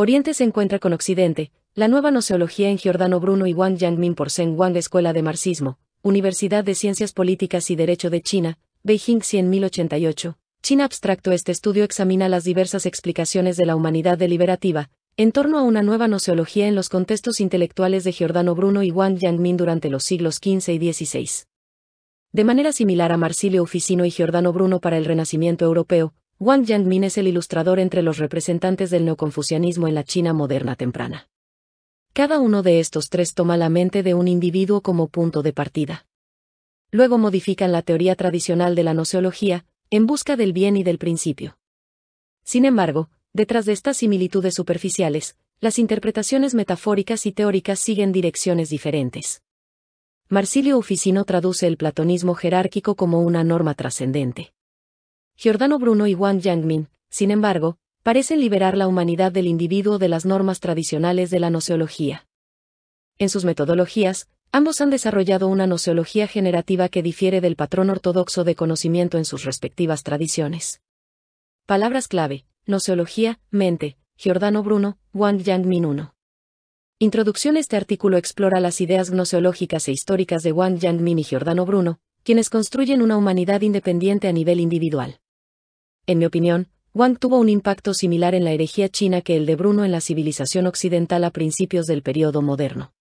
Oriente se encuentra con Occidente, la nueva noceología en Giordano Bruno y Wang Yangmin por Zheng Wang Escuela de Marxismo, Universidad de Ciencias Políticas y Derecho de China, Beijing 100.088. China Abstracto Este estudio examina las diversas explicaciones de la humanidad deliberativa, en torno a una nueva noceología en los contextos intelectuales de Giordano Bruno y Wang Yangmin durante los siglos XV y XVI. De manera similar a Marsilio Ufficino y Giordano Bruno para el Renacimiento Europeo, Wang Jiangmin es el ilustrador entre los representantes del neoconfucianismo en la China moderna temprana. Cada uno de estos tres toma la mente de un individuo como punto de partida. Luego modifican la teoría tradicional de la noceología, en busca del bien y del principio. Sin embargo, detrás de estas similitudes superficiales, las interpretaciones metafóricas y teóricas siguen direcciones diferentes. Marsilio Ufficino traduce el platonismo jerárquico como una norma trascendente. Giordano Bruno y Wang Yangmin, sin embargo, parecen liberar la humanidad del individuo de las normas tradicionales de la noceología. En sus metodologías, ambos han desarrollado una noceología generativa que difiere del patrón ortodoxo de conocimiento en sus respectivas tradiciones. Palabras clave: noceología, mente, Giordano Bruno, Wang Yangmin 1. Introducción Este artículo explora las ideas gnoseológicas e históricas de Wang Yangmin y Giordano Bruno, quienes construyen una humanidad independiente a nivel individual. En mi opinión, Wang tuvo un impacto similar en la herejía china que el de Bruno en la civilización occidental a principios del periodo moderno.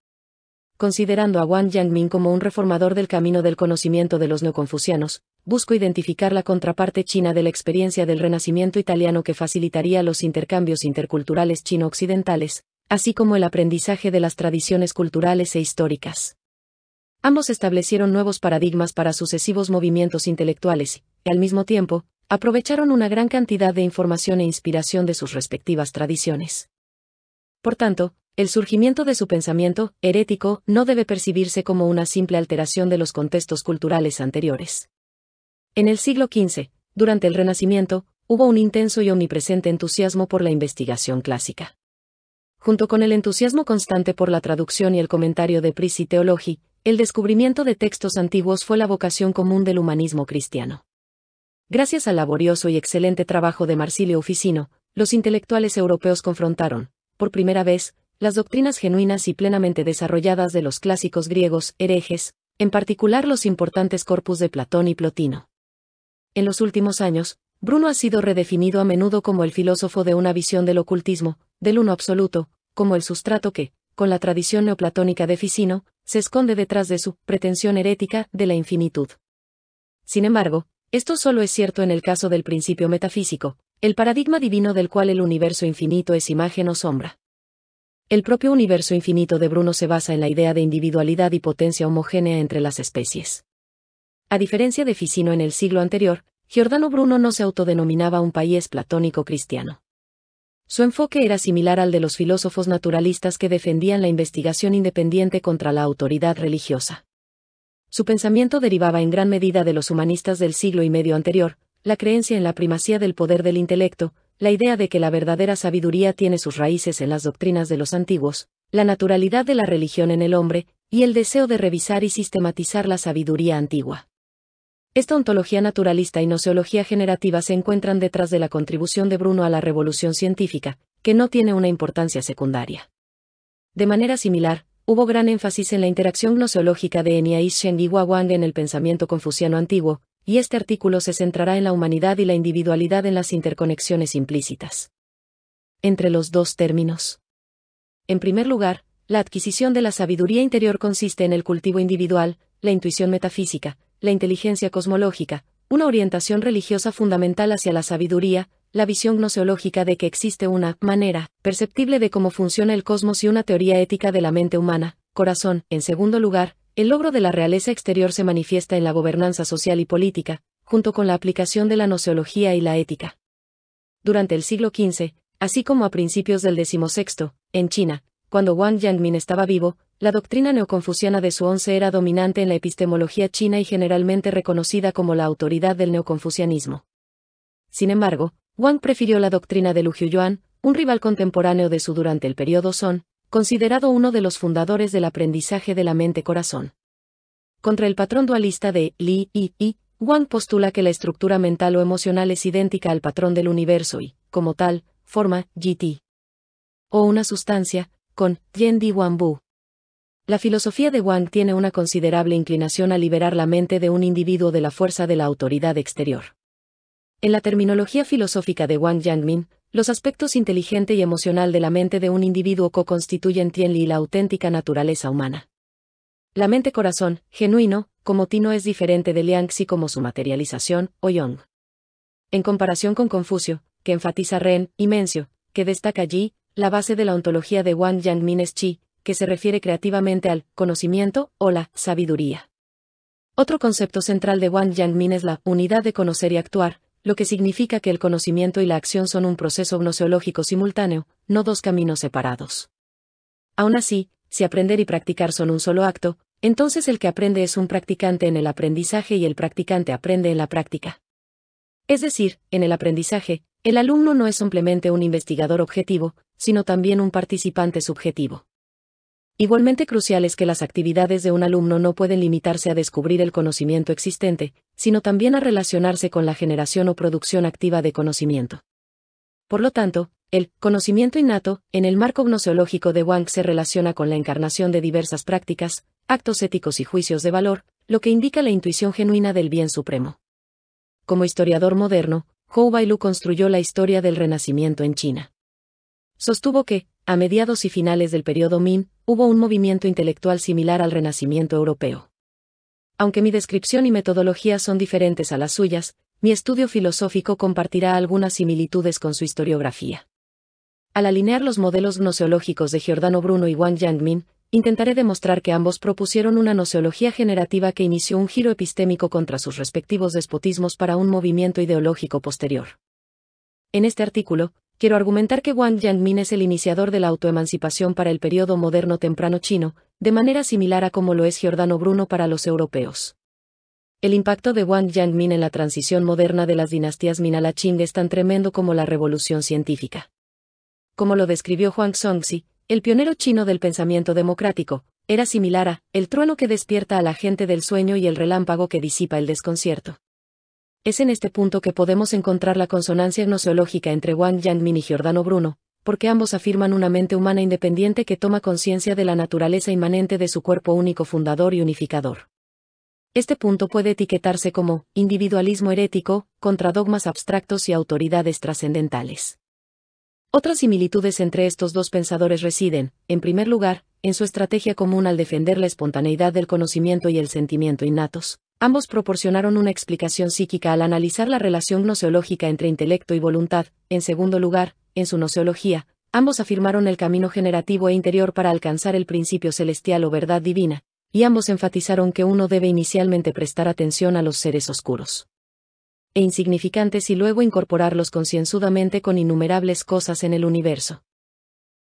Considerando a Wang Yangming como un reformador del camino del conocimiento de los neoconfucianos, busco identificar la contraparte china de la experiencia del Renacimiento italiano que facilitaría los intercambios interculturales chino-occidentales, así como el aprendizaje de las tradiciones culturales e históricas. Ambos establecieron nuevos paradigmas para sucesivos movimientos intelectuales, y al mismo tiempo, aprovecharon una gran cantidad de información e inspiración de sus respectivas tradiciones. Por tanto, el surgimiento de su pensamiento herético no debe percibirse como una simple alteración de los contextos culturales anteriores. En el siglo XV, durante el Renacimiento, hubo un intenso y omnipresente entusiasmo por la investigación clásica. Junto con el entusiasmo constante por la traducción y el comentario de y Teologi, el descubrimiento de textos antiguos fue la vocación común del humanismo cristiano. Gracias al laborioso y excelente trabajo de Marsilio Ficino, los intelectuales europeos confrontaron, por primera vez, las doctrinas genuinas y plenamente desarrolladas de los clásicos griegos herejes, en particular los importantes corpus de Platón y Plotino. En los últimos años, Bruno ha sido redefinido a menudo como el filósofo de una visión del ocultismo, del uno absoluto, como el sustrato que, con la tradición neoplatónica de Ficino, se esconde detrás de su pretensión herética de la infinitud. Sin embargo, esto solo es cierto en el caso del principio metafísico, el paradigma divino del cual el universo infinito es imagen o sombra. El propio universo infinito de Bruno se basa en la idea de individualidad y potencia homogénea entre las especies. A diferencia de Ficino en el siglo anterior, Giordano Bruno no se autodenominaba un país platónico cristiano. Su enfoque era similar al de los filósofos naturalistas que defendían la investigación independiente contra la autoridad religiosa. Su pensamiento derivaba en gran medida de los humanistas del siglo y medio anterior, la creencia en la primacía del poder del intelecto, la idea de que la verdadera sabiduría tiene sus raíces en las doctrinas de los antiguos, la naturalidad de la religión en el hombre, y el deseo de revisar y sistematizar la sabiduría antigua. Esta ontología naturalista y noceología generativa se encuentran detrás de la contribución de Bruno a la revolución científica, que no tiene una importancia secundaria. De manera similar, hubo gran énfasis en la interacción gnoseológica de Eniaís Shen y Wang en el pensamiento confuciano antiguo, y este artículo se centrará en la humanidad y la individualidad en las interconexiones implícitas. Entre los dos términos. En primer lugar, la adquisición de la sabiduría interior consiste en el cultivo individual, la intuición metafísica, la inteligencia cosmológica, una orientación religiosa fundamental hacia la sabiduría, la visión gnoseológica de que existe una manera perceptible de cómo funciona el cosmos y una teoría ética de la mente humana, corazón, en segundo lugar, el logro de la realeza exterior se manifiesta en la gobernanza social y política, junto con la aplicación de la gnoseología y la ética. Durante el siglo XV, así como a principios del XVI, en China, cuando Wang Yangmin estaba vivo, la doctrina neoconfuciana de su once era dominante en la epistemología china y generalmente reconocida como la autoridad del neoconfucianismo. Sin embargo, Wang prefirió la doctrina de Lu Jiuyuan, un rival contemporáneo de su durante el periodo Son, considerado uno de los fundadores del aprendizaje de la mente-corazón. Contra el patrón dualista de Li y Yi, Wang postula que la estructura mental o emocional es idéntica al patrón del universo y, como tal, forma GT. O una sustancia, con Yen Di Wang Bu. La filosofía de Wang tiene una considerable inclinación a liberar la mente de un individuo de la fuerza de la autoridad exterior. En la terminología filosófica de Wang yangmin los aspectos inteligente y emocional de la mente de un individuo co-constituyen Tianli y la auténtica naturaleza humana. La mente-corazón, genuino, como Tino es diferente de Liangxi como su materialización, o Yong. En comparación con Confucio, que enfatiza Ren, y Mencio, que destaca allí, la base de la ontología de Wang Yangmin es Chi, que se refiere creativamente al conocimiento o la sabiduría. Otro concepto central de Wang Yangmin es la unidad de conocer y actuar, lo que significa que el conocimiento y la acción son un proceso gnoseológico simultáneo, no dos caminos separados. Aún así, si aprender y practicar son un solo acto, entonces el que aprende es un practicante en el aprendizaje y el practicante aprende en la práctica. Es decir, en el aprendizaje, el alumno no es simplemente un investigador objetivo, sino también un participante subjetivo. Igualmente crucial es que las actividades de un alumno no pueden limitarse a descubrir el conocimiento existente, sino también a relacionarse con la generación o producción activa de conocimiento. Por lo tanto, el conocimiento innato, en el marco gnoseológico de Wang, se relaciona con la encarnación de diversas prácticas, actos éticos y juicios de valor, lo que indica la intuición genuina del bien supremo. Como historiador moderno, Hou Bailu construyó la historia del Renacimiento en China. Sostuvo que, a mediados y finales del periodo Min, hubo un movimiento intelectual similar al Renacimiento europeo. Aunque mi descripción y metodología son diferentes a las suyas, mi estudio filosófico compartirá algunas similitudes con su historiografía. Al alinear los modelos gnoseológicos de Giordano Bruno y Wang Yangmin, intentaré demostrar que ambos propusieron una gnoseología generativa que inició un giro epistémico contra sus respectivos despotismos para un movimiento ideológico posterior. En este artículo, Quiero argumentar que Wang yangmin es el iniciador de la autoemancipación para el periodo moderno temprano chino, de manera similar a como lo es Giordano Bruno para los europeos. El impacto de Wang yangmin en la transición moderna de las dinastías la Qing es tan tremendo como la revolución científica. Como lo describió Huang Songxi, el pionero chino del pensamiento democrático, era similar a el trueno que despierta a la gente del sueño y el relámpago que disipa el desconcierto. Es en este punto que podemos encontrar la consonancia gnoseológica entre Wang Yangmin y Giordano Bruno, porque ambos afirman una mente humana independiente que toma conciencia de la naturaleza inmanente de su cuerpo único fundador y unificador. Este punto puede etiquetarse como individualismo herético, contra dogmas abstractos y autoridades trascendentales. Otras similitudes entre estos dos pensadores residen, en primer lugar, en su estrategia común al defender la espontaneidad del conocimiento y el sentimiento innatos. Ambos proporcionaron una explicación psíquica al analizar la relación gnoseológica entre intelecto y voluntad. En segundo lugar, en su gnoseología, ambos afirmaron el camino generativo e interior para alcanzar el principio celestial o verdad divina, y ambos enfatizaron que uno debe inicialmente prestar atención a los seres oscuros e insignificantes y luego incorporarlos concienzudamente con innumerables cosas en el universo.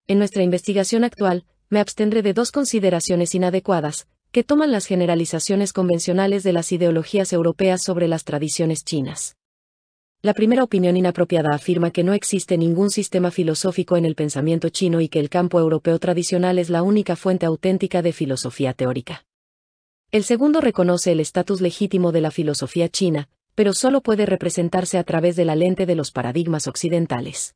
En nuestra investigación actual, me abstendré de dos consideraciones inadecuadas, que toman las generalizaciones convencionales de las ideologías europeas sobre las tradiciones chinas. La primera opinión inapropiada afirma que no existe ningún sistema filosófico en el pensamiento chino y que el campo europeo tradicional es la única fuente auténtica de filosofía teórica. El segundo reconoce el estatus legítimo de la filosofía china, pero solo puede representarse a través de la lente de los paradigmas occidentales.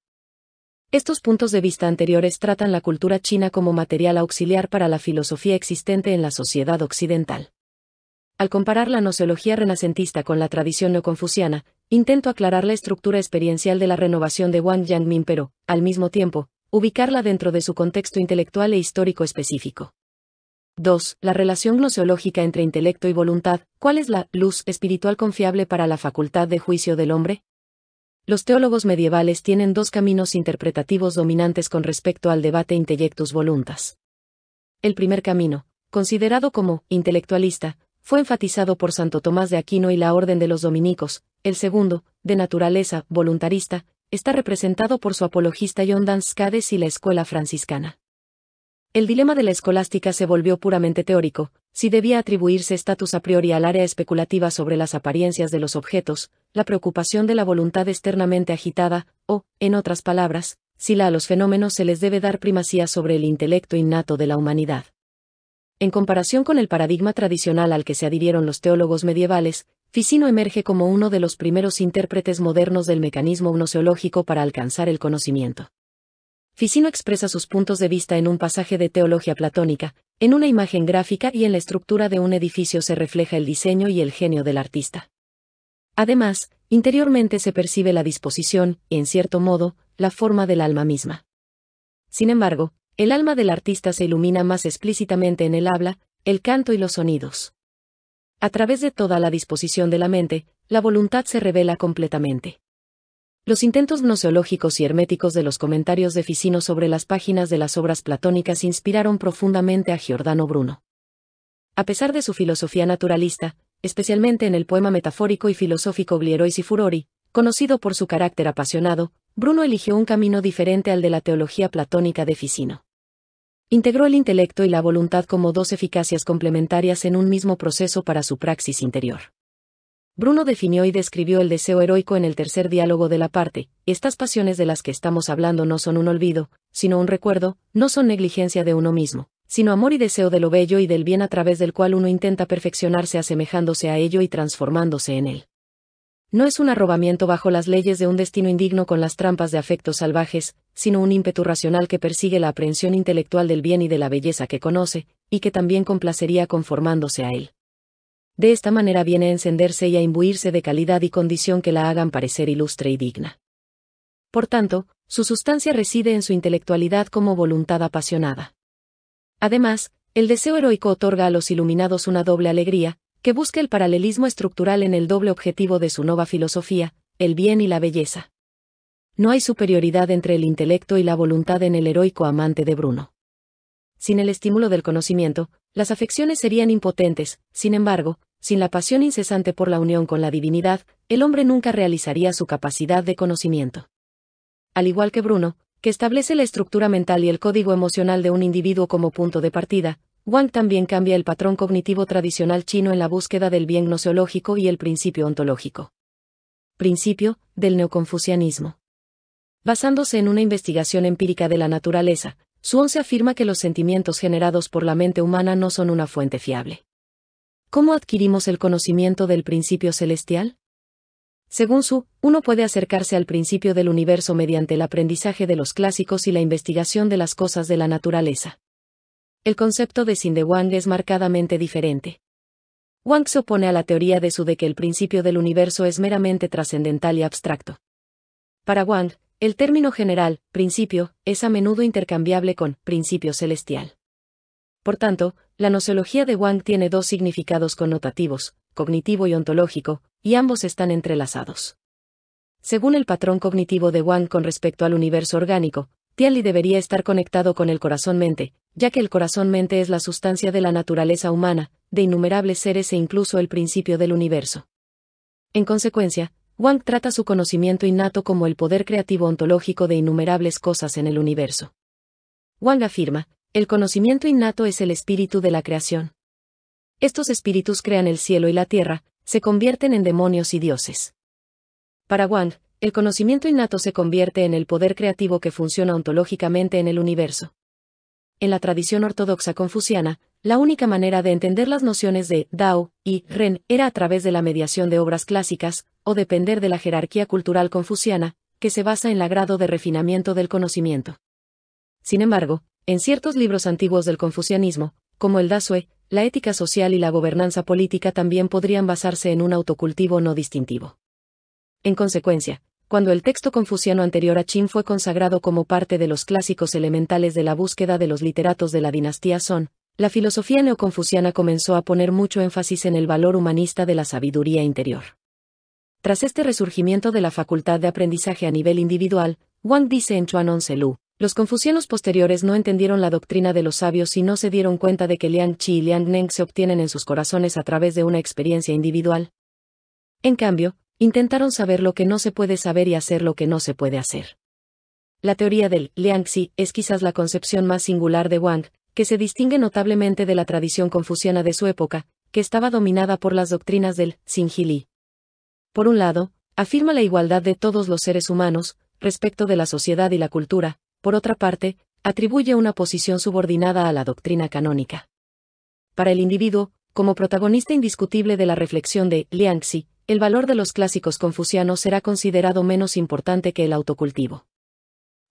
Estos puntos de vista anteriores tratan la cultura china como material auxiliar para la filosofía existente en la sociedad occidental. Al comparar la nociología renacentista con la tradición neoconfuciana, intento aclarar la estructura experiencial de la renovación de Wang Yangmin pero, al mismo tiempo, ubicarla dentro de su contexto intelectual e histórico específico. 2. La relación gnoseológica entre intelecto y voluntad, ¿cuál es la luz espiritual confiable para la facultad de juicio del hombre? Los teólogos medievales tienen dos caminos interpretativos dominantes con respecto al debate intellectus voluntas. El primer camino, considerado como intelectualista, fue enfatizado por Santo Tomás de Aquino y la Orden de los Dominicos, el segundo, de naturaleza voluntarista, está representado por su apologista John Scades y la escuela franciscana. El dilema de la escolástica se volvió puramente teórico, si debía atribuirse estatus a priori al área especulativa sobre las apariencias de los objetos, la preocupación de la voluntad externamente agitada, o, en otras palabras, si la a los fenómenos se les debe dar primacía sobre el intelecto innato de la humanidad. En comparación con el paradigma tradicional al que se adhirieron los teólogos medievales, Ficino emerge como uno de los primeros intérpretes modernos del mecanismo gnoseológico para alcanzar el conocimiento. Ficino expresa sus puntos de vista en un pasaje de Teología Platónica, en una imagen gráfica y en la estructura de un edificio se refleja el diseño y el genio del artista. Además, interiormente se percibe la disposición, y en cierto modo, la forma del alma misma. Sin embargo, el alma del artista se ilumina más explícitamente en el habla, el canto y los sonidos. A través de toda la disposición de la mente, la voluntad se revela completamente. Los intentos gnoseológicos y herméticos de los comentarios de Ficino sobre las páginas de las obras platónicas inspiraron profundamente a Giordano Bruno. A pesar de su filosofía naturalista, especialmente en el poema metafórico y filosófico Glierois y Furori, conocido por su carácter apasionado, Bruno eligió un camino diferente al de la teología platónica de Ficino. Integró el intelecto y la voluntad como dos eficacias complementarias en un mismo proceso para su praxis interior. Bruno definió y describió el deseo heroico en el tercer diálogo de la parte, estas pasiones de las que estamos hablando no son un olvido, sino un recuerdo, no son negligencia de uno mismo, sino amor y deseo de lo bello y del bien a través del cual uno intenta perfeccionarse asemejándose a ello y transformándose en él. No es un arrobamiento bajo las leyes de un destino indigno con las trampas de afectos salvajes, sino un ímpetu racional que persigue la aprehensión intelectual del bien y de la belleza que conoce, y que también complacería conformándose a él. De esta manera viene a encenderse y a imbuirse de calidad y condición que la hagan parecer ilustre y digna. Por tanto, su sustancia reside en su intelectualidad como voluntad apasionada. Además, el deseo heroico otorga a los iluminados una doble alegría, que busca el paralelismo estructural en el doble objetivo de su nueva filosofía, el bien y la belleza. No hay superioridad entre el intelecto y la voluntad en el heroico amante de Bruno. Sin el estímulo del conocimiento, las afecciones serían impotentes, sin embargo, sin la pasión incesante por la unión con la divinidad, el hombre nunca realizaría su capacidad de conocimiento. Al igual que Bruno, que establece la estructura mental y el código emocional de un individuo como punto de partida, Wang también cambia el patrón cognitivo tradicional chino en la búsqueda del bien gnoseológico y el principio ontológico. Principio, del neoconfucianismo. Basándose en una investigación empírica de la naturaleza, Sun se afirma que los sentimientos generados por la mente humana no son una fuente fiable. ¿Cómo adquirimos el conocimiento del principio celestial? Según Su, uno puede acercarse al principio del universo mediante el aprendizaje de los clásicos y la investigación de las cosas de la naturaleza. El concepto de Sin de Wang es marcadamente diferente. Wang se opone a la teoría de Su de que el principio del universo es meramente trascendental y abstracto. Para Wang, el término general, principio, es a menudo intercambiable con principio celestial. Por tanto, la noceología de Wang tiene dos significados connotativos, cognitivo y ontológico, y ambos están entrelazados. Según el patrón cognitivo de Wang con respecto al universo orgánico, Tianli debería estar conectado con el corazón-mente, ya que el corazón-mente es la sustancia de la naturaleza humana, de innumerables seres e incluso el principio del universo. En consecuencia, Wang trata su conocimiento innato como el poder creativo ontológico de innumerables cosas en el universo. Wang afirma, el conocimiento innato es el espíritu de la creación. Estos espíritus crean el cielo y la tierra, se convierten en demonios y dioses. Para Wang, el conocimiento innato se convierte en el poder creativo que funciona ontológicamente en el universo. En la tradición ortodoxa confuciana, la única manera de entender las nociones de Dao y Ren era a través de la mediación de obras clásicas, o depender de la jerarquía cultural confuciana, que se basa en la grado de refinamiento del conocimiento. Sin embargo, en ciertos libros antiguos del confucianismo, como el Dasue, la ética social y la gobernanza política también podrían basarse en un autocultivo no distintivo. En consecuencia, cuando el texto confuciano anterior a Qin fue consagrado como parte de los clásicos elementales de la búsqueda de los literatos de la dinastía Son, la filosofía neoconfuciana comenzó a poner mucho énfasis en el valor humanista de la sabiduría interior. Tras este resurgimiento de la facultad de aprendizaje a nivel individual, Wang dice en Chuan Lu, los confucianos posteriores no entendieron la doctrina de los sabios y no se dieron cuenta de que Liang Qi y Liang Neng se obtienen en sus corazones a través de una experiencia individual. En cambio, intentaron saber lo que no se puede saber y hacer lo que no se puede hacer. La teoría del Liang Xi es quizás la concepción más singular de Wang, que se distingue notablemente de la tradición confuciana de su época, que estaba dominada por las doctrinas del Li. Por un lado, afirma la igualdad de todos los seres humanos, respecto de la sociedad y la cultura, por otra parte, atribuye una posición subordinada a la doctrina canónica. Para el individuo, como protagonista indiscutible de la reflexión de Liangxi, el valor de los clásicos confucianos será considerado menos importante que el autocultivo.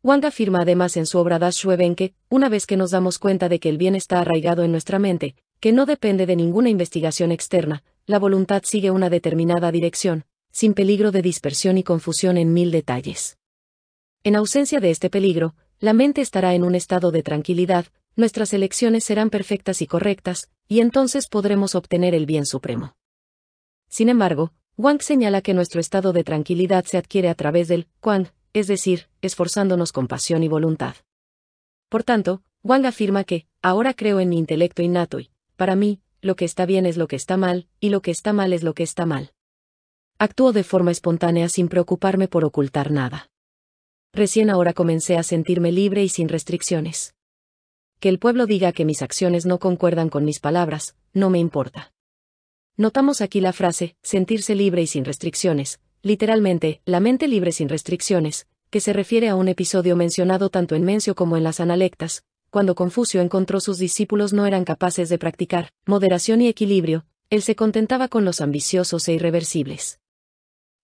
Wang afirma además en su obra Das Schweben que, una vez que nos damos cuenta de que el bien está arraigado en nuestra mente, que no depende de ninguna investigación externa, la voluntad sigue una determinada dirección, sin peligro de dispersión y confusión en mil detalles. En ausencia de este peligro, la mente estará en un estado de tranquilidad, nuestras elecciones serán perfectas y correctas, y entonces podremos obtener el bien supremo. Sin embargo, Wang señala que nuestro estado de tranquilidad se adquiere a través del Quang, es decir, esforzándonos con pasión y voluntad. Por tanto, Wang afirma que, ahora creo en mi intelecto innato y, para mí, lo que está bien es lo que está mal, y lo que está mal es lo que está mal. Actúo de forma espontánea sin preocuparme por ocultar nada. Recién ahora comencé a sentirme libre y sin restricciones. Que el pueblo diga que mis acciones no concuerdan con mis palabras, no me importa. Notamos aquí la frase, sentirse libre y sin restricciones, literalmente, la mente libre sin restricciones, que se refiere a un episodio mencionado tanto en Mencio como en las Analectas, cuando Confucio encontró sus discípulos no eran capaces de practicar moderación y equilibrio, él se contentaba con los ambiciosos e irreversibles.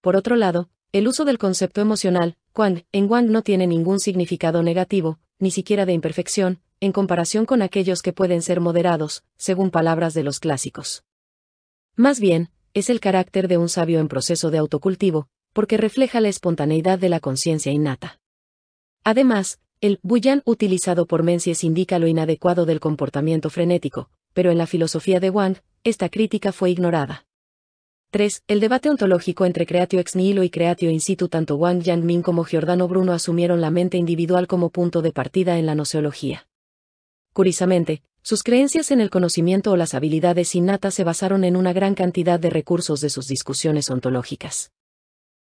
Por otro lado, el uso del concepto emocional, Quan, en Wang no tiene ningún significado negativo, ni siquiera de imperfección, en comparación con aquellos que pueden ser moderados, según palabras de los clásicos. Más bien, es el carácter de un sabio en proceso de autocultivo, porque refleja la espontaneidad de la conciencia innata. Además, el Buyan utilizado por Menzies indica lo inadecuado del comportamiento frenético, pero en la filosofía de Wang, esta crítica fue ignorada. 3. El debate ontológico entre creatio ex nihilo y creatio in situ tanto Wang Yanmin como Giordano Bruno asumieron la mente individual como punto de partida en la noceología. Curiosamente, sus creencias en el conocimiento o las habilidades innatas se basaron en una gran cantidad de recursos de sus discusiones ontológicas.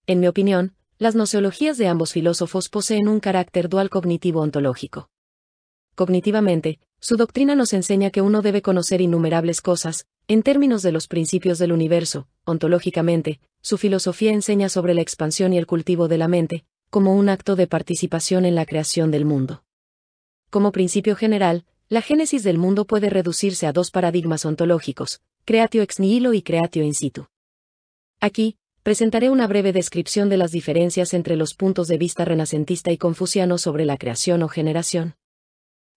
En mi opinión, las noceologías de ambos filósofos poseen un carácter dual cognitivo ontológico. Cognitivamente, su doctrina nos enseña que uno debe conocer innumerables cosas, en términos de los principios del universo, ontológicamente, su filosofía enseña sobre la expansión y el cultivo de la mente, como un acto de participación en la creación del mundo. Como principio general, la génesis del mundo puede reducirse a dos paradigmas ontológicos, creatio ex nihilo y creatio in situ. Aquí, presentaré una breve descripción de las diferencias entre los puntos de vista renacentista y confuciano sobre la creación o generación.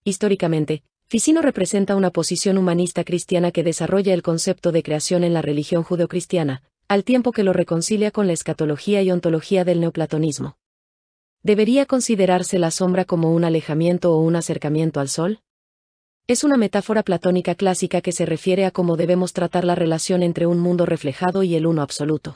Históricamente, Ficino representa una posición humanista cristiana que desarrolla el concepto de creación en la religión judeocristiana, al tiempo que lo reconcilia con la escatología y ontología del neoplatonismo. ¿Debería considerarse la sombra como un alejamiento o un acercamiento al sol? Es una metáfora platónica clásica que se refiere a cómo debemos tratar la relación entre un mundo reflejado y el uno absoluto.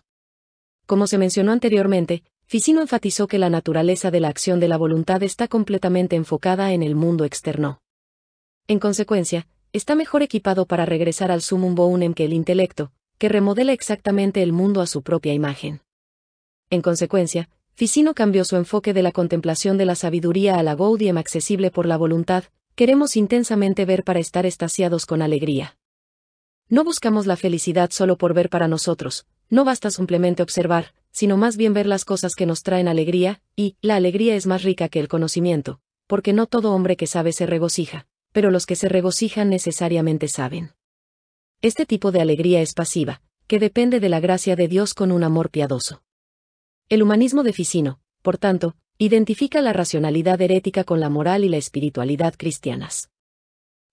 Como se mencionó anteriormente, Ficino enfatizó que la naturaleza de la acción de la voluntad está completamente enfocada en el mundo externo. En consecuencia, está mejor equipado para regresar al sumum bonum que el intelecto, que remodela exactamente el mundo a su propia imagen. En consecuencia, Ficino cambió su enfoque de la contemplación de la sabiduría a la gaudium accesible por la voluntad, queremos intensamente ver para estar estasiados con alegría. No buscamos la felicidad solo por ver para nosotros, no basta simplemente observar, sino más bien ver las cosas que nos traen alegría, y la alegría es más rica que el conocimiento, porque no todo hombre que sabe se regocija, pero los que se regocijan necesariamente saben. Este tipo de alegría es pasiva, que depende de la gracia de Dios con un amor piadoso. El humanismo de Ficino, por tanto, identifica la racionalidad herética con la moral y la espiritualidad cristianas.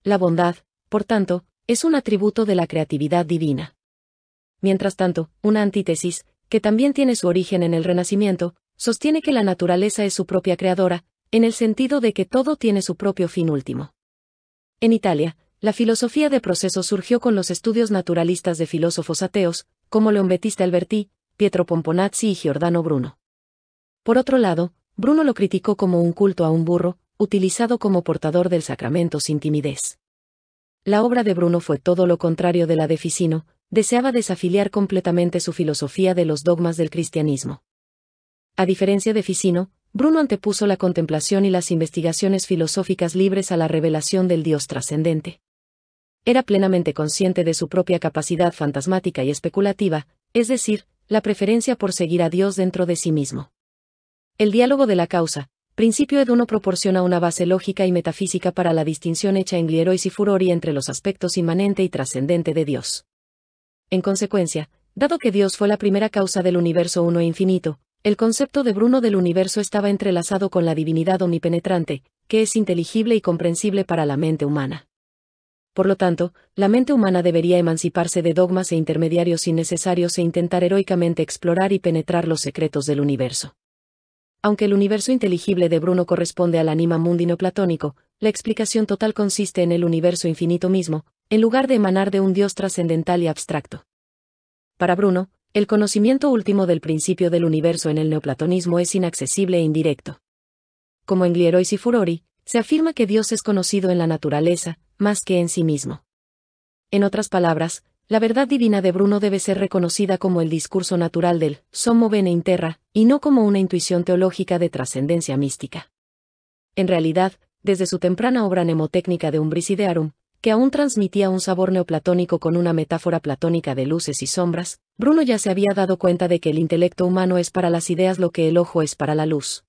La bondad, por tanto, es un atributo de la creatividad divina. Mientras tanto, una antítesis, que también tiene su origen en el Renacimiento, sostiene que la naturaleza es su propia creadora, en el sentido de que todo tiene su propio fin último. En Italia, la filosofía de proceso surgió con los estudios naturalistas de filósofos ateos, como Leon Alberti, Pietro Pomponazzi y Giordano Bruno. Por otro lado, Bruno lo criticó como un culto a un burro, utilizado como portador del sacramento sin timidez. La obra de Bruno fue todo lo contrario de la de Ficino, deseaba desafiliar completamente su filosofía de los dogmas del cristianismo. A diferencia de Ficino, Bruno antepuso la contemplación y las investigaciones filosóficas libres a la revelación del Dios trascendente. Era plenamente consciente de su propia capacidad fantasmática y especulativa, es decir, la preferencia por seguir a Dios dentro de sí mismo. El diálogo de la causa, principio uno proporciona una base lógica y metafísica para la distinción hecha en Glierois y Furori entre los aspectos inmanente y trascendente de Dios. En consecuencia, dado que Dios fue la primera causa del universo uno e infinito, el concepto de Bruno del universo estaba entrelazado con la divinidad omnipenetrante, que es inteligible y comprensible para la mente humana. Por lo tanto, la mente humana debería emanciparse de dogmas e intermediarios innecesarios e intentar heroicamente explorar y penetrar los secretos del universo. Aunque el universo inteligible de Bruno corresponde al anima mundino platónico, la explicación total consiste en el universo infinito mismo, en lugar de emanar de un Dios trascendental y abstracto. Para Bruno, el conocimiento último del principio del universo en el neoplatonismo es inaccesible e indirecto. Como en Glierois y Furori, se afirma que Dios es conocido en la naturaleza, más que en sí mismo. En otras palabras, la verdad divina de Bruno debe ser reconocida como el discurso natural del Somo Bene terra y no como una intuición teológica de trascendencia mística. En realidad, desde su temprana obra mnemotécnica de Umbris que aún transmitía un sabor neoplatónico con una metáfora platónica de luces y sombras, Bruno ya se había dado cuenta de que el intelecto humano es para las ideas lo que el ojo es para la luz.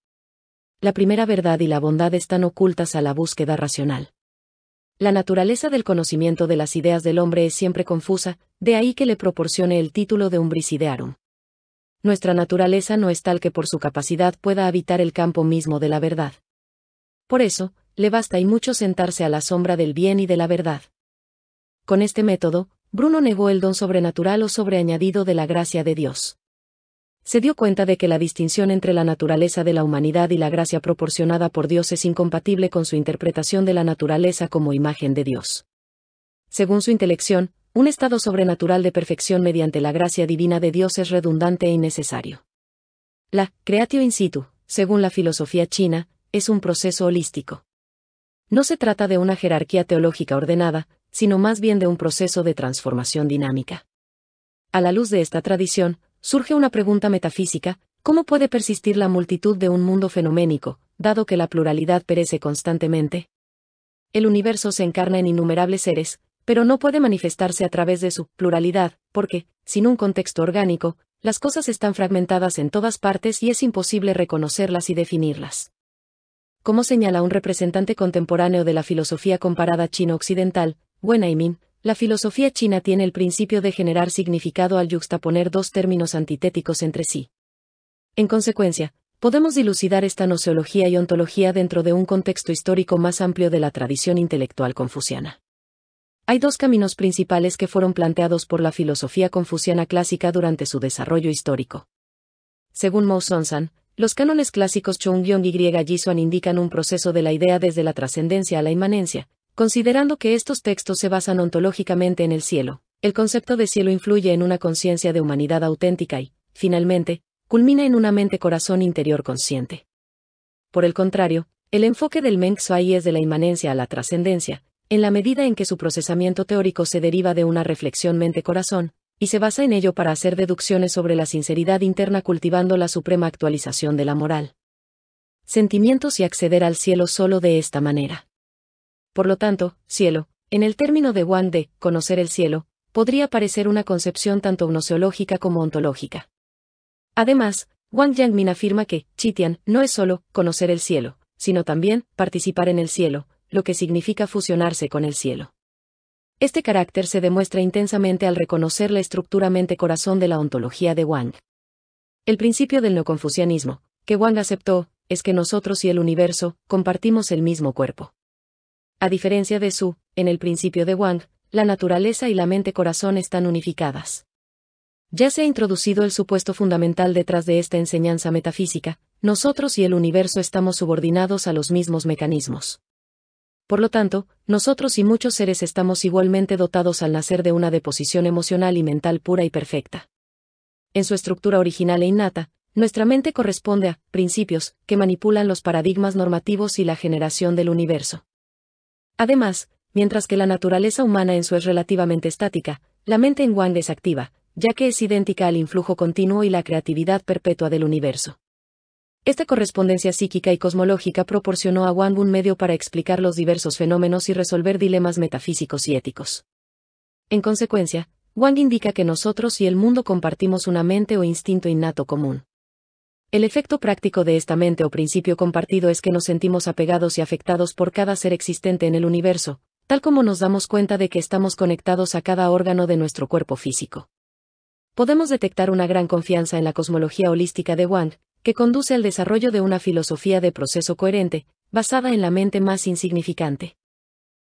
La primera verdad y la bondad están ocultas a la búsqueda racional. La naturaleza del conocimiento de las ideas del hombre es siempre confusa, de ahí que le proporcione el título de umbricidearum. Nuestra naturaleza no es tal que por su capacidad pueda habitar el campo mismo de la verdad. Por eso, le basta y mucho sentarse a la sombra del bien y de la verdad. Con este método, Bruno negó el don sobrenatural o sobreañadido de la gracia de Dios. Se dio cuenta de que la distinción entre la naturaleza de la humanidad y la gracia proporcionada por Dios es incompatible con su interpretación de la naturaleza como imagen de Dios. Según su intelección, un estado sobrenatural de perfección mediante la gracia divina de Dios es redundante e innecesario. La creatio in situ, según la filosofía china, es un proceso holístico. No se trata de una jerarquía teológica ordenada, sino más bien de un proceso de transformación dinámica. A la luz de esta tradición, surge una pregunta metafísica, ¿cómo puede persistir la multitud de un mundo fenoménico, dado que la pluralidad perece constantemente? El universo se encarna en innumerables seres, pero no puede manifestarse a través de su pluralidad, porque, sin un contexto orgánico, las cosas están fragmentadas en todas partes y es imposible reconocerlas y definirlas. Como señala un representante contemporáneo de la filosofía comparada chino-occidental, Wen Aimin, la filosofía china tiene el principio de generar significado al yuxtaponer dos términos antitéticos entre sí. En consecuencia, podemos dilucidar esta noceología y ontología dentro de un contexto histórico más amplio de la tradición intelectual confuciana. Hay dos caminos principales que fueron planteados por la filosofía confuciana clásica durante su desarrollo histórico. Según Mo Sonsan, los cánones clásicos Chung-Yong y Yi indican un proceso de la idea desde la trascendencia a la inmanencia, Considerando que estos textos se basan ontológicamente en el cielo, el concepto de cielo influye en una conciencia de humanidad auténtica y, finalmente, culmina en una mente-corazón interior consciente. Por el contrario, el enfoque del Meng es de la inmanencia a la trascendencia, en la medida en que su procesamiento teórico se deriva de una reflexión mente-corazón, y se basa en ello para hacer deducciones sobre la sinceridad interna cultivando la suprema actualización de la moral. Sentimientos y acceder al cielo solo de esta manera. Por lo tanto, cielo, en el término de Wang de, conocer el cielo, podría parecer una concepción tanto gnoseológica como ontológica. Además, Wang Yangmin afirma que, Chitian, no es solo conocer el cielo, sino también participar en el cielo, lo que significa fusionarse con el cielo. Este carácter se demuestra intensamente al reconocer la estructura mente-corazón de la ontología de Wang. El principio del neoconfucianismo, que Wang aceptó, es que nosotros y el universo compartimos el mismo cuerpo. A diferencia de su, en el principio de Wang, la naturaleza y la mente-corazón están unificadas. Ya se ha introducido el supuesto fundamental detrás de esta enseñanza metafísica, nosotros y el universo estamos subordinados a los mismos mecanismos. Por lo tanto, nosotros y muchos seres estamos igualmente dotados al nacer de una deposición emocional y mental pura y perfecta. En su estructura original e innata, nuestra mente corresponde a principios que manipulan los paradigmas normativos y la generación del universo. Además, mientras que la naturaleza humana en su es relativamente estática, la mente en Wang es activa, ya que es idéntica al influjo continuo y la creatividad perpetua del universo. Esta correspondencia psíquica y cosmológica proporcionó a Wang un medio para explicar los diversos fenómenos y resolver dilemas metafísicos y éticos. En consecuencia, Wang indica que nosotros y el mundo compartimos una mente o instinto innato común. El efecto práctico de esta mente o principio compartido es que nos sentimos apegados y afectados por cada ser existente en el universo, tal como nos damos cuenta de que estamos conectados a cada órgano de nuestro cuerpo físico. Podemos detectar una gran confianza en la cosmología holística de Wang, que conduce al desarrollo de una filosofía de proceso coherente, basada en la mente más insignificante.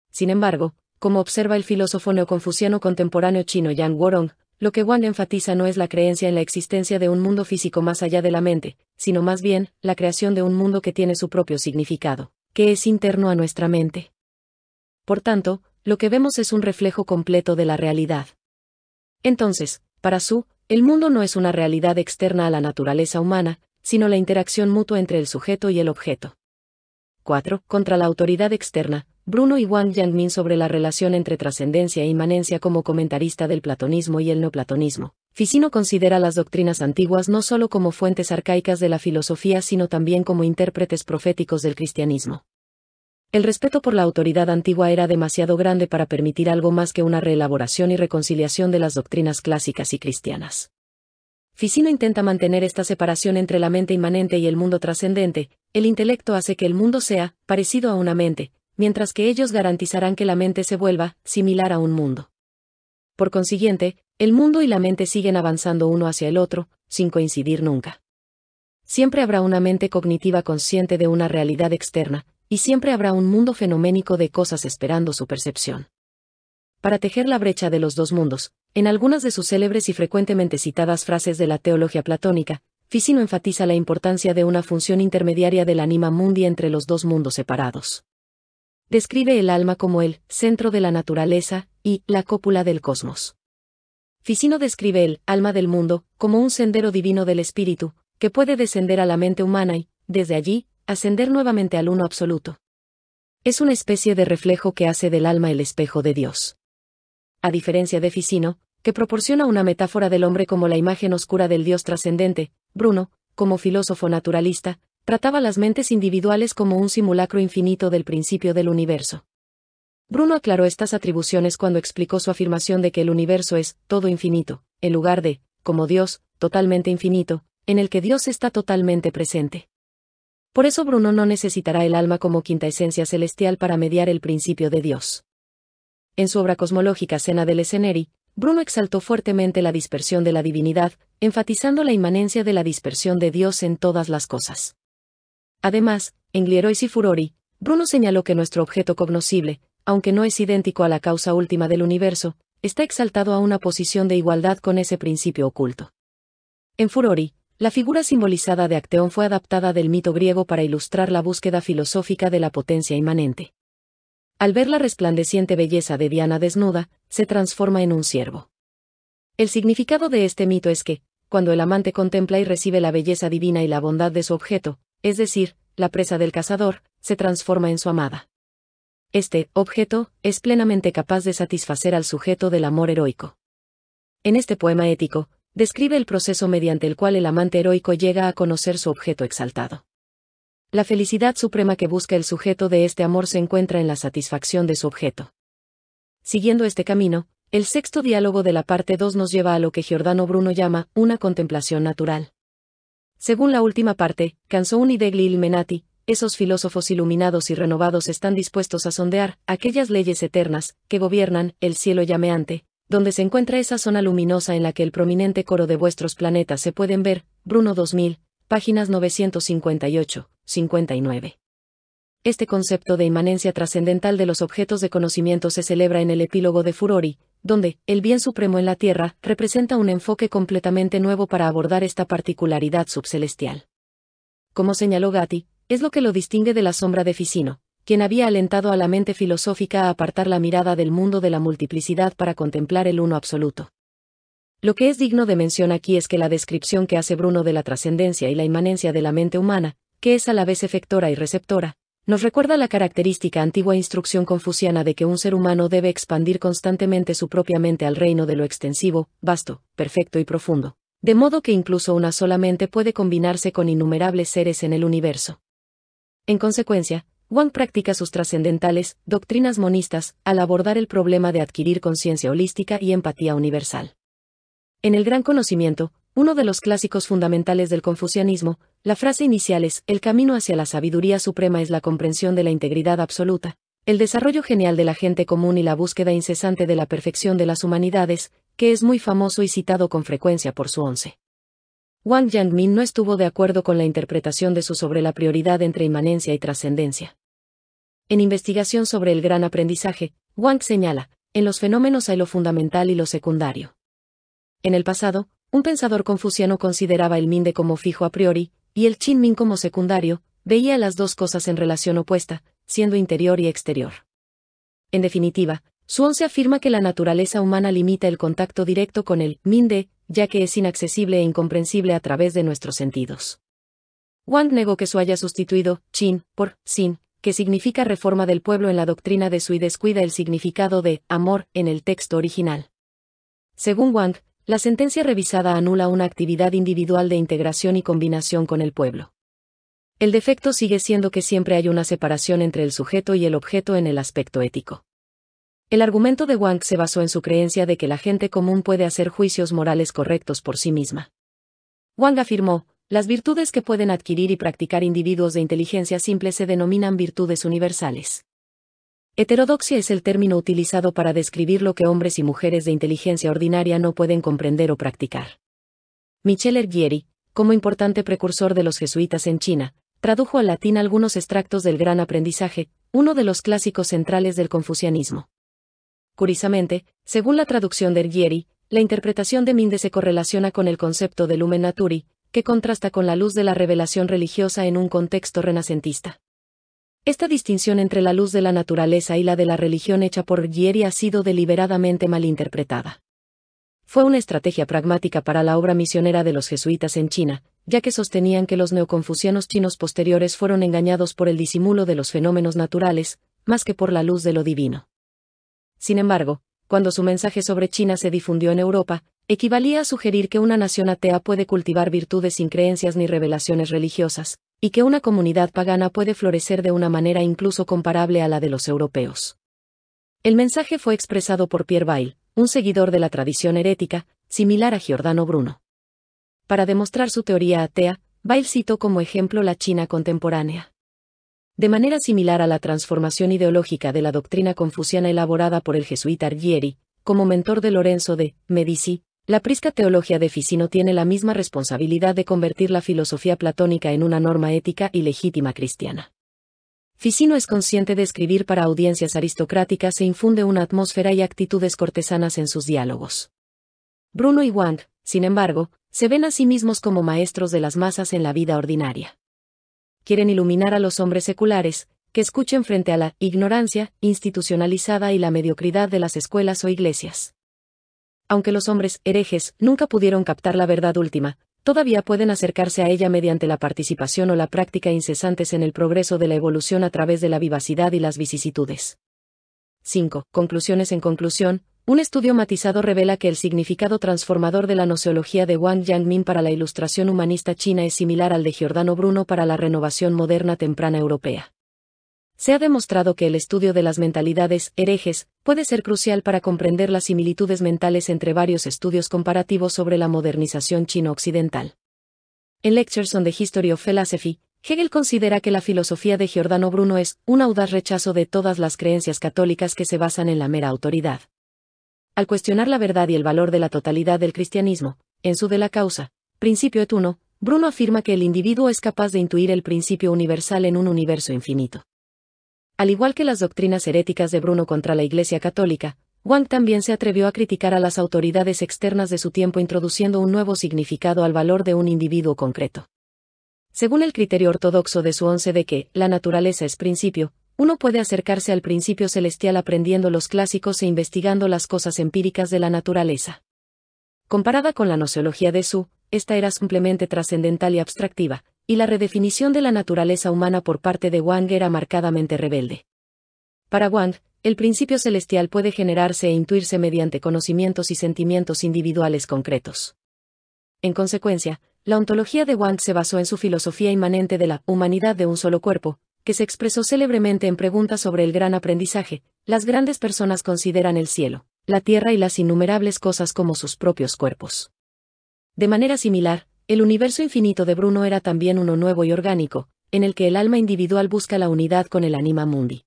Sin embargo, como observa el filósofo neoconfuciano contemporáneo chino Yang Worong, lo que Wang enfatiza no es la creencia en la existencia de un mundo físico más allá de la mente, sino más bien, la creación de un mundo que tiene su propio significado, que es interno a nuestra mente. Por tanto, lo que vemos es un reflejo completo de la realidad. Entonces, para Su, el mundo no es una realidad externa a la naturaleza humana, sino la interacción mutua entre el sujeto y el objeto. 4. Contra la autoridad externa, Bruno y Wang Yangmin sobre la relación entre trascendencia e inmanencia como comentarista del platonismo y el neoplatonismo. Ficino considera las doctrinas antiguas no solo como fuentes arcaicas de la filosofía, sino también como intérpretes proféticos del cristianismo. El respeto por la autoridad antigua era demasiado grande para permitir algo más que una reelaboración y reconciliación de las doctrinas clásicas y cristianas. Ficino intenta mantener esta separación entre la mente inmanente y el mundo trascendente, el intelecto hace que el mundo sea, parecido a una mente, mientras que ellos garantizarán que la mente se vuelva similar a un mundo. Por consiguiente, el mundo y la mente siguen avanzando uno hacia el otro, sin coincidir nunca. Siempre habrá una mente cognitiva consciente de una realidad externa, y siempre habrá un mundo fenoménico de cosas esperando su percepción. Para tejer la brecha de los dos mundos, en algunas de sus célebres y frecuentemente citadas frases de la teología platónica, Ficino enfatiza la importancia de una función intermediaria del anima mundi entre los dos mundos separados describe el alma como el centro de la naturaleza y la cópula del cosmos. Ficino describe el alma del mundo como un sendero divino del espíritu, que puede descender a la mente humana y, desde allí, ascender nuevamente al uno absoluto. Es una especie de reflejo que hace del alma el espejo de Dios. A diferencia de Ficino, que proporciona una metáfora del hombre como la imagen oscura del Dios trascendente, Bruno, como filósofo naturalista, Trataba las mentes individuales como un simulacro infinito del principio del universo. Bruno aclaró estas atribuciones cuando explicó su afirmación de que el universo es todo infinito, en lugar de, como Dios, totalmente infinito, en el que Dios está totalmente presente. Por eso Bruno no necesitará el alma como quinta esencia celestial para mediar el principio de Dios. En su obra cosmológica Cena del Esceneri, Bruno exaltó fuertemente la dispersión de la divinidad, enfatizando la inmanencia de la dispersión de Dios en todas las cosas. Además, en Glierois y Furori, Bruno señaló que nuestro objeto cognoscible, aunque no es idéntico a la causa última del universo, está exaltado a una posición de igualdad con ese principio oculto. En Furori, la figura simbolizada de Acteón fue adaptada del mito griego para ilustrar la búsqueda filosófica de la potencia inmanente. Al ver la resplandeciente belleza de Diana desnuda, se transforma en un siervo. El significado de este mito es que, cuando el amante contempla y recibe la belleza divina y la bondad de su objeto, es decir, la presa del cazador, se transforma en su amada. Este objeto es plenamente capaz de satisfacer al sujeto del amor heroico. En este poema ético, describe el proceso mediante el cual el amante heroico llega a conocer su objeto exaltado. La felicidad suprema que busca el sujeto de este amor se encuentra en la satisfacción de su objeto. Siguiendo este camino, el sexto diálogo de la parte 2 nos lleva a lo que Giordano Bruno llama una contemplación natural. Según la última parte, Canzoni degli Ilmenati, esos filósofos iluminados y renovados están dispuestos a sondear aquellas leyes eternas que gobiernan el cielo llameante, donde se encuentra esa zona luminosa en la que el prominente coro de vuestros planetas se pueden ver, Bruno 2000, páginas 958, 59. Este concepto de inmanencia trascendental de los objetos de conocimiento se celebra en el epílogo de Furori, donde el bien supremo en la tierra representa un enfoque completamente nuevo para abordar esta particularidad subcelestial. Como señaló Gatti, es lo que lo distingue de la sombra de Ficino, quien había alentado a la mente filosófica a apartar la mirada del mundo de la multiplicidad para contemplar el uno absoluto. Lo que es digno de mención aquí es que la descripción que hace Bruno de la trascendencia y la inmanencia de la mente humana, que es a la vez efectora y receptora, nos recuerda la característica antigua instrucción confuciana de que un ser humano debe expandir constantemente su propia mente al reino de lo extensivo, vasto, perfecto y profundo, de modo que incluso una sola mente puede combinarse con innumerables seres en el universo. En consecuencia, Wang practica sus trascendentales doctrinas monistas al abordar el problema de adquirir conciencia holística y empatía universal. En el gran conocimiento, uno de los clásicos fundamentales del confucianismo, la frase inicial es, el camino hacia la sabiduría suprema es la comprensión de la integridad absoluta, el desarrollo genial de la gente común y la búsqueda incesante de la perfección de las humanidades, que es muy famoso y citado con frecuencia por su once. Wang Yangmin no estuvo de acuerdo con la interpretación de su sobre la prioridad entre inmanencia y trascendencia. En investigación sobre el gran aprendizaje, Wang señala, en los fenómenos hay lo fundamental y lo secundario. En el pasado, un pensador confuciano consideraba el minde como fijo a priori, y el chin min como secundario, veía las dos cosas en relación opuesta, siendo interior y exterior. En definitiva, se afirma que la naturaleza humana limita el contacto directo con el minde, ya que es inaccesible e incomprensible a través de nuestros sentidos. Wang negó que su haya sustituido chin por sin, que significa reforma del pueblo en la doctrina de su y descuida el significado de amor en el texto original. Según Wang, la sentencia revisada anula una actividad individual de integración y combinación con el pueblo. El defecto sigue siendo que siempre hay una separación entre el sujeto y el objeto en el aspecto ético. El argumento de Wang se basó en su creencia de que la gente común puede hacer juicios morales correctos por sí misma. Wang afirmó, las virtudes que pueden adquirir y practicar individuos de inteligencia simple se denominan virtudes universales. Heterodoxia es el término utilizado para describir lo que hombres y mujeres de inteligencia ordinaria no pueden comprender o practicar. Michel Ergieri, como importante precursor de los jesuitas en China, tradujo al latín algunos extractos del Gran Aprendizaje, uno de los clásicos centrales del confucianismo. Curiosamente, según la traducción de Ergieri, la interpretación de Minde se correlaciona con el concepto de lumen naturi, que contrasta con la luz de la revelación religiosa en un contexto renacentista. Esta distinción entre la luz de la naturaleza y la de la religión hecha por Gieri ha sido deliberadamente malinterpretada. Fue una estrategia pragmática para la obra misionera de los jesuitas en China, ya que sostenían que los neoconfucianos chinos posteriores fueron engañados por el disimulo de los fenómenos naturales, más que por la luz de lo divino. Sin embargo, cuando su mensaje sobre China se difundió en Europa, equivalía a sugerir que una nación atea puede cultivar virtudes sin creencias ni revelaciones religiosas, y que una comunidad pagana puede florecer de una manera incluso comparable a la de los europeos. El mensaje fue expresado por Pierre Bail, un seguidor de la tradición herética, similar a Giordano Bruno. Para demostrar su teoría atea, bail citó como ejemplo la China contemporánea. De manera similar a la transformación ideológica de la doctrina confuciana elaborada por el jesuita Argieri, como mentor de Lorenzo de Medici, la prisca teología de Ficino tiene la misma responsabilidad de convertir la filosofía platónica en una norma ética y legítima cristiana. Ficino es consciente de escribir para audiencias aristocráticas e infunde una atmósfera y actitudes cortesanas en sus diálogos. Bruno y Wang, sin embargo, se ven a sí mismos como maestros de las masas en la vida ordinaria. Quieren iluminar a los hombres seculares, que escuchen frente a la ignorancia institucionalizada y la mediocridad de las escuelas o iglesias aunque los hombres herejes nunca pudieron captar la verdad última, todavía pueden acercarse a ella mediante la participación o la práctica incesantes en el progreso de la evolución a través de la vivacidad y las vicisitudes. 5. Conclusiones en conclusión, un estudio matizado revela que el significado transformador de la noceología de Wang Yangmin para la ilustración humanista china es similar al de Giordano Bruno para la renovación moderna temprana europea. Se ha demostrado que el estudio de las mentalidades herejes puede ser crucial para comprender las similitudes mentales entre varios estudios comparativos sobre la modernización chino-occidental. En Lectures on the History of Philosophy, Hegel considera que la filosofía de Giordano Bruno es un audaz rechazo de todas las creencias católicas que se basan en la mera autoridad. Al cuestionar la verdad y el valor de la totalidad del cristianismo, en su de la causa, principio et uno, Bruno afirma que el individuo es capaz de intuir el principio universal en un universo infinito. Al igual que las doctrinas heréticas de Bruno contra la Iglesia Católica, Wang también se atrevió a criticar a las autoridades externas de su tiempo introduciendo un nuevo significado al valor de un individuo concreto. Según el criterio ortodoxo de su once de que la naturaleza es principio, uno puede acercarse al principio celestial aprendiendo los clásicos e investigando las cosas empíricas de la naturaleza. Comparada con la noceología de su, esta era simplemente trascendental y abstractiva, y la redefinición de la naturaleza humana por parte de Wang era marcadamente rebelde. Para Wang, el principio celestial puede generarse e intuirse mediante conocimientos y sentimientos individuales concretos. En consecuencia, la ontología de Wang se basó en su filosofía inmanente de la humanidad de un solo cuerpo, que se expresó célebremente en preguntas sobre el gran aprendizaje, las grandes personas consideran el cielo, la tierra y las innumerables cosas como sus propios cuerpos. De manera similar, el universo infinito de Bruno era también uno nuevo y orgánico, en el que el alma individual busca la unidad con el anima mundi.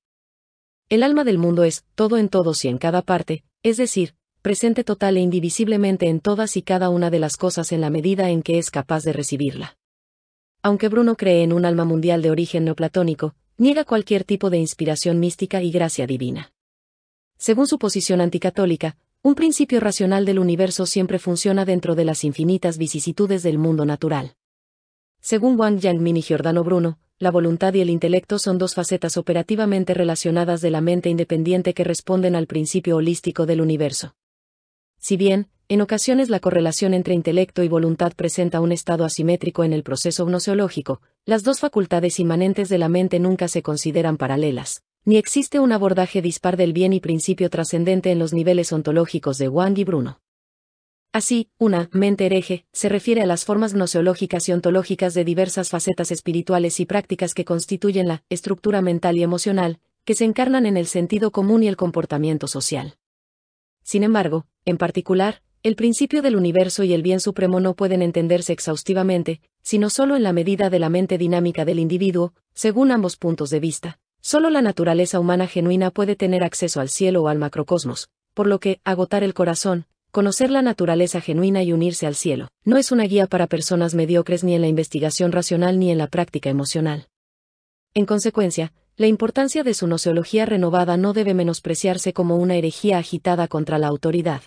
El alma del mundo es, todo en todos y en cada parte, es decir, presente total e indivisiblemente en todas y cada una de las cosas en la medida en que es capaz de recibirla. Aunque Bruno cree en un alma mundial de origen neoplatónico, niega cualquier tipo de inspiración mística y gracia divina. Según su posición anticatólica, un principio racional del universo siempre funciona dentro de las infinitas vicisitudes del mundo natural. Según Wang Yangmin y Giordano Bruno, la voluntad y el intelecto son dos facetas operativamente relacionadas de la mente independiente que responden al principio holístico del universo. Si bien, en ocasiones la correlación entre intelecto y voluntad presenta un estado asimétrico en el proceso gnoseológico, las dos facultades inmanentes de la mente nunca se consideran paralelas. Ni existe un abordaje dispar del bien y principio trascendente en los niveles ontológicos de Wang y Bruno. Así, una mente hereje se refiere a las formas gnoseológicas y ontológicas de diversas facetas espirituales y prácticas que constituyen la estructura mental y emocional, que se encarnan en el sentido común y el comportamiento social. Sin embargo, en particular, el principio del universo y el bien supremo no pueden entenderse exhaustivamente, sino solo en la medida de la mente dinámica del individuo, según ambos puntos de vista. Solo la naturaleza humana genuina puede tener acceso al cielo o al macrocosmos, por lo que, agotar el corazón, conocer la naturaleza genuina y unirse al cielo, no es una guía para personas mediocres ni en la investigación racional ni en la práctica emocional. En consecuencia, la importancia de su noceología renovada no debe menospreciarse como una herejía agitada contra la autoridad.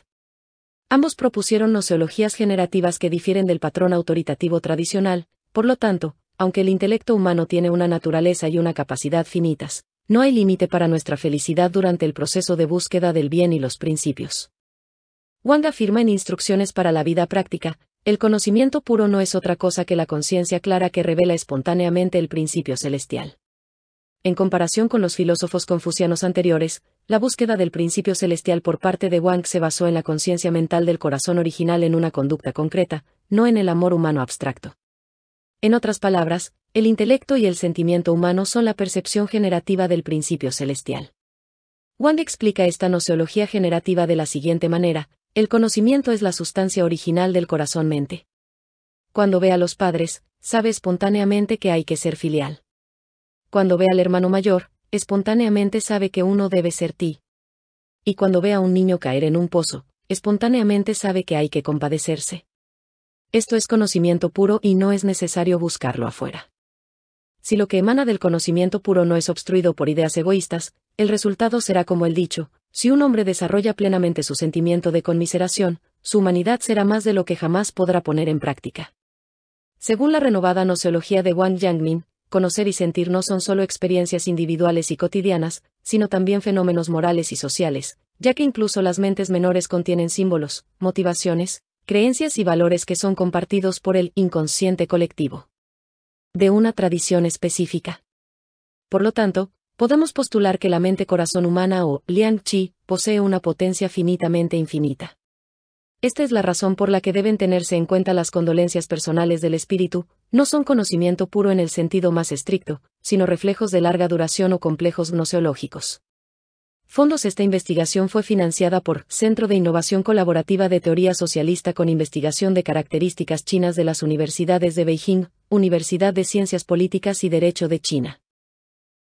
Ambos propusieron noceologías generativas que difieren del patrón autoritativo tradicional, por lo tanto, aunque el intelecto humano tiene una naturaleza y una capacidad finitas, no hay límite para nuestra felicidad durante el proceso de búsqueda del bien y los principios. Wang afirma en Instrucciones para la vida práctica, el conocimiento puro no es otra cosa que la conciencia clara que revela espontáneamente el principio celestial. En comparación con los filósofos confucianos anteriores, la búsqueda del principio celestial por parte de Wang se basó en la conciencia mental del corazón original en una conducta concreta, no en el amor humano abstracto. En otras palabras, el intelecto y el sentimiento humano son la percepción generativa del principio celestial. Wang explica esta noceología generativa de la siguiente manera, el conocimiento es la sustancia original del corazón-mente. Cuando ve a los padres, sabe espontáneamente que hay que ser filial. Cuando ve al hermano mayor, espontáneamente sabe que uno debe ser ti. Y cuando ve a un niño caer en un pozo, espontáneamente sabe que hay que compadecerse. Esto es conocimiento puro y no es necesario buscarlo afuera. Si lo que emana del conocimiento puro no es obstruido por ideas egoístas, el resultado será como el dicho, si un hombre desarrolla plenamente su sentimiento de conmiseración, su humanidad será más de lo que jamás podrá poner en práctica. Según la renovada noceología de Wang Yangmin, conocer y sentir no son solo experiencias individuales y cotidianas, sino también fenómenos morales y sociales, ya que incluso las mentes menores contienen símbolos, motivaciones, creencias y valores que son compartidos por el inconsciente colectivo. De una tradición específica. Por lo tanto, podemos postular que la mente-corazón humana o Liang Chi posee una potencia finitamente infinita. Esta es la razón por la que deben tenerse en cuenta las condolencias personales del espíritu, no son conocimiento puro en el sentido más estricto, sino reflejos de larga duración o complejos gnoseológicos. Fondos Esta investigación fue financiada por Centro de Innovación Colaborativa de Teoría Socialista con Investigación de Características Chinas de las Universidades de Beijing, Universidad de Ciencias Políticas y Derecho de China.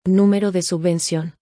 Número de subvención.